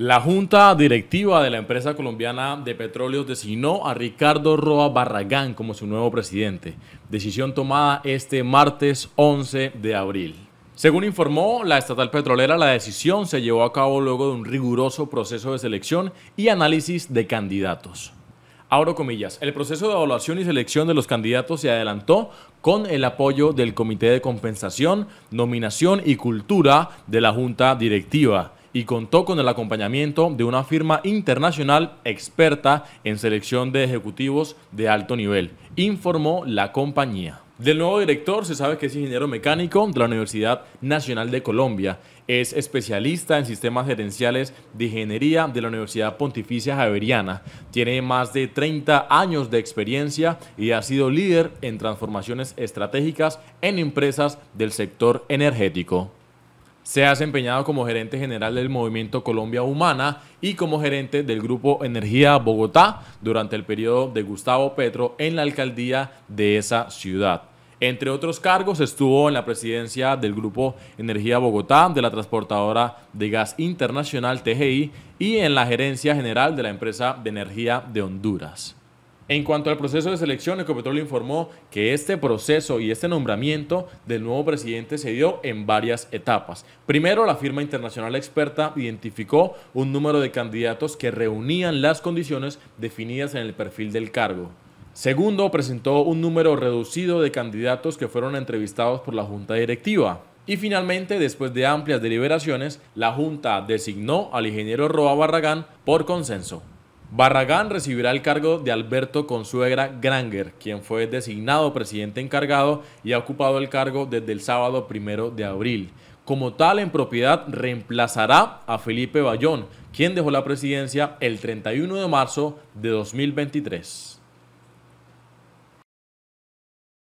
La Junta Directiva de la empresa colombiana de petróleos designó a Ricardo Roa Barragán como su nuevo presidente, decisión tomada este martes 11 de abril. Según informó la estatal petrolera, la decisión se llevó a cabo luego de un riguroso proceso de selección y análisis de candidatos. Abro comillas, el proceso de evaluación y selección de los candidatos se adelantó con el apoyo del Comité de Compensación, Nominación y Cultura de la Junta Directiva y contó con el acompañamiento de una firma internacional experta en selección de ejecutivos de alto nivel, informó la compañía. Del nuevo director se sabe que es ingeniero mecánico de la Universidad Nacional de Colombia. Es especialista en sistemas gerenciales de ingeniería de la Universidad Pontificia Javeriana. Tiene más de 30 años de experiencia y ha sido líder en transformaciones estratégicas en empresas del sector energético. Se ha desempeñado como gerente general del Movimiento Colombia Humana y como gerente del Grupo Energía Bogotá durante el periodo de Gustavo Petro en la alcaldía de esa ciudad. Entre otros cargos, estuvo en la presidencia del Grupo Energía Bogotá, de la transportadora de gas internacional TGI y en la gerencia general de la empresa de energía de Honduras. En cuanto al proceso de selección, Ecopetrol informó que este proceso y este nombramiento del nuevo presidente se dio en varias etapas. Primero, la firma internacional experta identificó un número de candidatos que reunían las condiciones definidas en el perfil del cargo. Segundo, presentó un número reducido de candidatos que fueron entrevistados por la Junta Directiva. Y finalmente, después de amplias deliberaciones, la Junta designó al ingeniero Roa Barragán por consenso. Barragán recibirá el cargo de Alberto Consuegra Granger, quien fue designado presidente encargado y ha ocupado el cargo desde el sábado primero de abril. Como tal, en propiedad reemplazará a Felipe Bayón, quien dejó la presidencia el 31 de marzo de 2023.